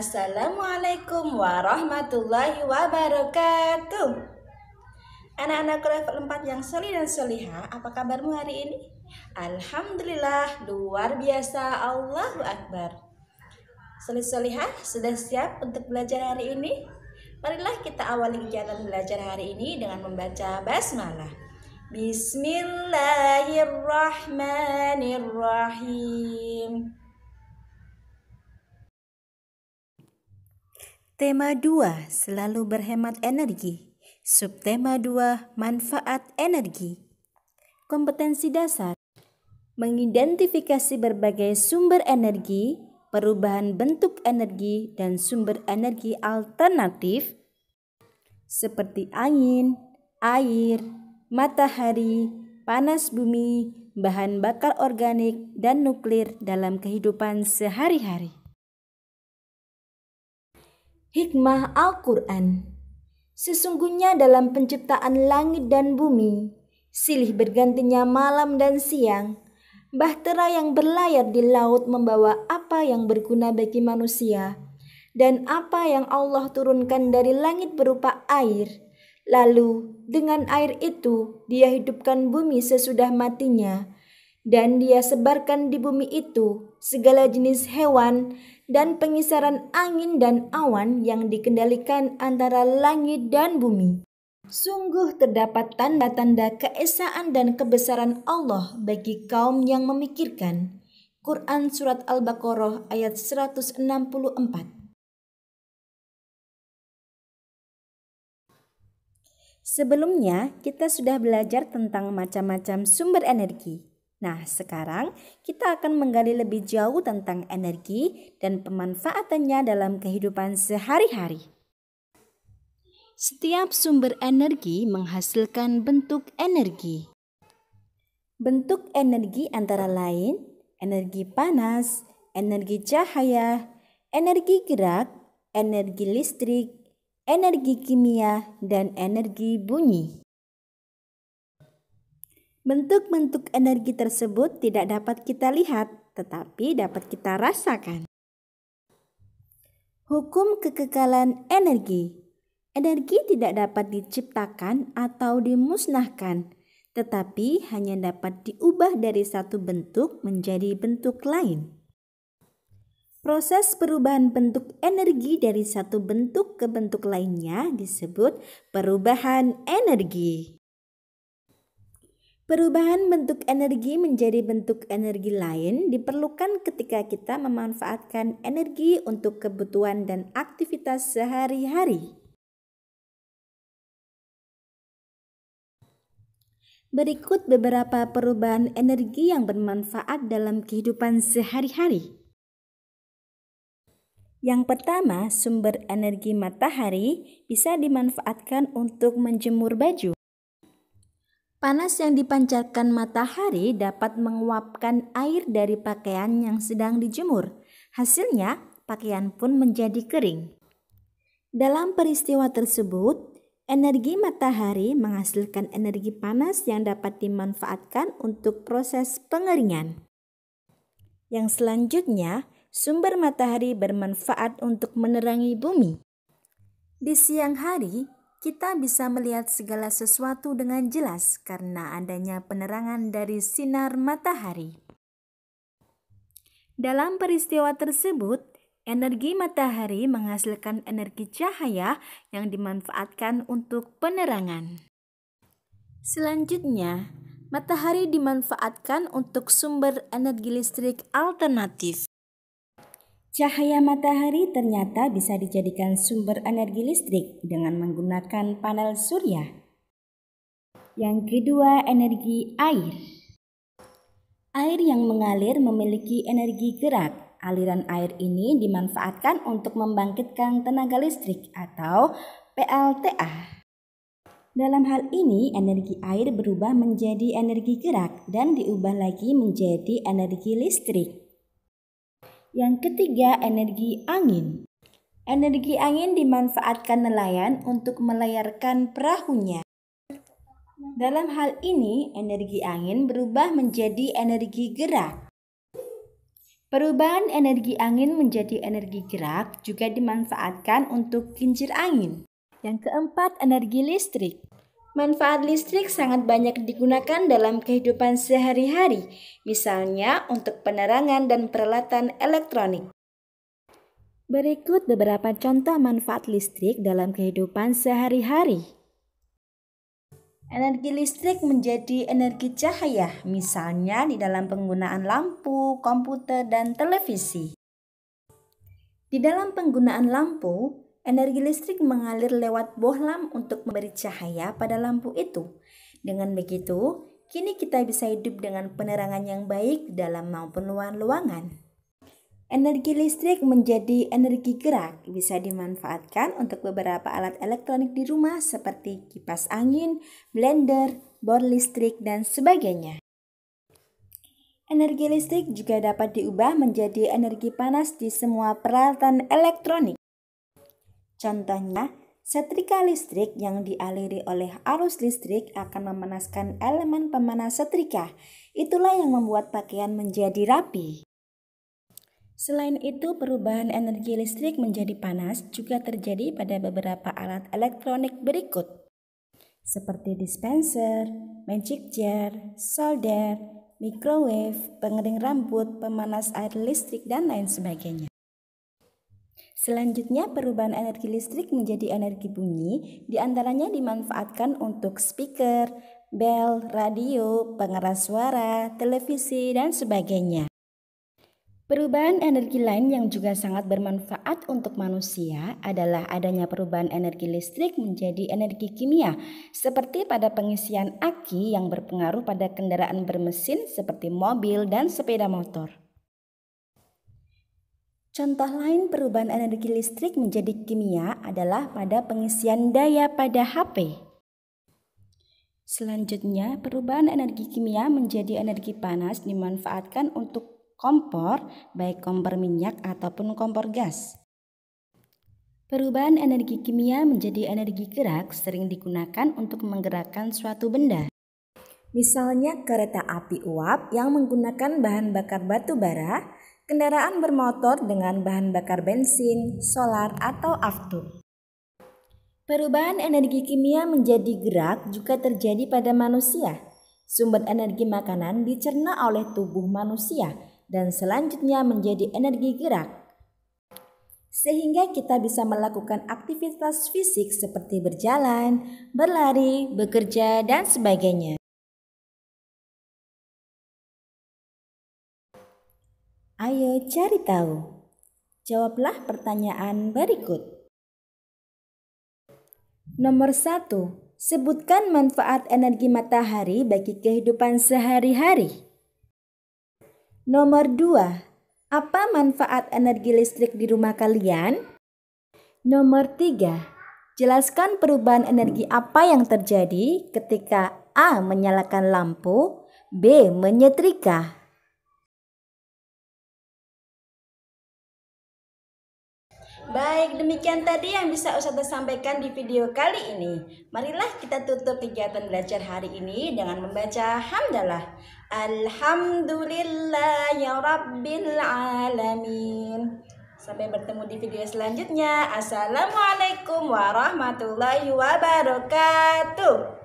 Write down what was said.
Assalamualaikum warahmatullahi wabarakatuh. Anak-anak level 4 yang soli dan soliha, apa kabarmu hari ini? Alhamdulillah, luar biasa, Allahu Akbar. Soli soliha, sudah siap untuk belajar hari ini? Marilah kita awali kegiatan belajar hari ini dengan membaca basmalah. Bismillahirrahmanirrahim. Tema 2, selalu berhemat energi. Subtema 2, manfaat energi. Kompetensi dasar mengidentifikasi berbagai sumber energi, perubahan bentuk energi dan sumber energi alternatif seperti angin, air, matahari, panas bumi, bahan bakar organik dan nuklir dalam kehidupan sehari-hari. Hikmah Al-Quran Sesungguhnya dalam penciptaan langit dan bumi, silih bergantinya malam dan siang, bahtera yang berlayar di laut membawa apa yang berguna bagi manusia, dan apa yang Allah turunkan dari langit berupa air. Lalu, dengan air itu, dia hidupkan bumi sesudah matinya, dan dia sebarkan di bumi itu segala jenis hewan dan pengisaran angin dan awan yang dikendalikan antara langit dan bumi. Sungguh terdapat tanda-tanda keesaan dan kebesaran Allah bagi kaum yang memikirkan. Quran Surat Al-Baqarah ayat 164 Sebelumnya, kita sudah belajar tentang macam-macam sumber energi. Nah, sekarang kita akan menggali lebih jauh tentang energi dan pemanfaatannya dalam kehidupan sehari-hari. Setiap sumber energi menghasilkan bentuk energi. Bentuk energi antara lain energi panas, energi cahaya, energi gerak, energi listrik, energi kimia, dan energi bunyi. Bentuk-bentuk energi tersebut tidak dapat kita lihat, tetapi dapat kita rasakan. Hukum kekekalan energi: energi tidak dapat diciptakan atau dimusnahkan, tetapi hanya dapat diubah dari satu bentuk menjadi bentuk lain. Proses perubahan bentuk energi dari satu bentuk ke bentuk lainnya disebut perubahan energi. Perubahan bentuk energi menjadi bentuk energi lain diperlukan ketika kita memanfaatkan energi untuk kebutuhan dan aktivitas sehari-hari. Berikut beberapa perubahan energi yang bermanfaat dalam kehidupan sehari-hari. Yang pertama, sumber energi matahari bisa dimanfaatkan untuk menjemur baju. Panas yang dipancarkan matahari dapat menguapkan air dari pakaian yang sedang dijemur. Hasilnya, pakaian pun menjadi kering. Dalam peristiwa tersebut, energi matahari menghasilkan energi panas yang dapat dimanfaatkan untuk proses pengeringan. Yang selanjutnya, sumber matahari bermanfaat untuk menerangi bumi. Di siang hari, kita bisa melihat segala sesuatu dengan jelas karena adanya penerangan dari sinar matahari. Dalam peristiwa tersebut, energi matahari menghasilkan energi cahaya yang dimanfaatkan untuk penerangan. Selanjutnya, matahari dimanfaatkan untuk sumber energi listrik alternatif. Cahaya matahari ternyata bisa dijadikan sumber energi listrik dengan menggunakan panel surya. Yang kedua, energi air. Air yang mengalir memiliki energi gerak. Aliran air ini dimanfaatkan untuk membangkitkan tenaga listrik atau PLTA. Dalam hal ini, energi air berubah menjadi energi gerak dan diubah lagi menjadi energi listrik. Yang ketiga, energi angin. Energi angin dimanfaatkan nelayan untuk melayarkan perahunya. Dalam hal ini, energi angin berubah menjadi energi gerak. Perubahan energi angin menjadi energi gerak juga dimanfaatkan untuk kincir angin. Yang keempat, energi listrik. Manfaat listrik sangat banyak digunakan dalam kehidupan sehari-hari, misalnya untuk penerangan dan peralatan elektronik. Berikut beberapa contoh manfaat listrik dalam kehidupan sehari-hari. Energi listrik menjadi energi cahaya, misalnya di dalam penggunaan lampu, komputer, dan televisi. Di dalam penggunaan lampu, energi listrik mengalir lewat bohlam untuk memberi cahaya pada lampu itu. Dengan begitu, kini kita bisa hidup dengan penerangan yang baik dalam maupun luar ruangan. Energi listrik menjadi energi gerak, bisa dimanfaatkan untuk beberapa alat elektronik di rumah seperti kipas angin, blender, bor listrik, dan sebagainya. Energi listrik juga dapat diubah menjadi energi panas di semua peralatan elektronik. Contohnya, setrika listrik yang dialiri oleh arus listrik akan memanaskan elemen pemanas setrika. Itulah yang membuat pakaian menjadi rapi. Selain itu, perubahan energi listrik menjadi panas juga terjadi pada beberapa alat elektronik berikut, seperti dispenser, magic jar, solder, microwave, pengering rambut, pemanas air listrik, dan lain sebagainya. Selanjutnya, perubahan energi listrik menjadi energi bunyi, diantaranya dimanfaatkan untuk speaker, bel, radio, pengeras suara, televisi, dan sebagainya. Perubahan energi lain yang juga sangat bermanfaat untuk manusia adalah adanya perubahan energi listrik menjadi energi kimia, seperti pada pengisian aki yang berpengaruh pada kendaraan bermesin seperti mobil dan sepeda motor. Contoh lain perubahan energi listrik menjadi kimia adalah pada pengisian daya pada HP. Selanjutnya, perubahan energi kimia menjadi energi panas dimanfaatkan untuk kompor, baik kompor minyak ataupun kompor gas. Perubahan energi kimia menjadi energi gerak sering digunakan untuk menggerakkan suatu benda. Misalnya kereta api uap yang menggunakan bahan bakar batu bara kendaraan bermotor dengan bahan bakar bensin, solar, atau aftur. Perubahan energi kimia menjadi gerak juga terjadi pada manusia. Sumber energi makanan dicerna oleh tubuh manusia dan selanjutnya menjadi energi gerak. Sehingga kita bisa melakukan aktivitas fisik seperti berjalan, berlari, bekerja, dan sebagainya. Ayo cari tahu. Jawablah pertanyaan berikut. Nomor 1. Sebutkan manfaat energi matahari bagi kehidupan sehari-hari. Nomor 2. Apa manfaat energi listrik di rumah kalian? Nomor 3. Jelaskan perubahan energi apa yang terjadi ketika A. menyalakan lampu, B. menyetrika. Baik, demikian tadi yang bisa Ustazah sampaikan di video kali ini. Marilah kita tutup kegiatan belajar hari ini dengan membaca hamdalah. Alhamdulillah ya rabbil alamin. Sampai bertemu di video selanjutnya. Assalamualaikum warahmatullahi wabarakatuh.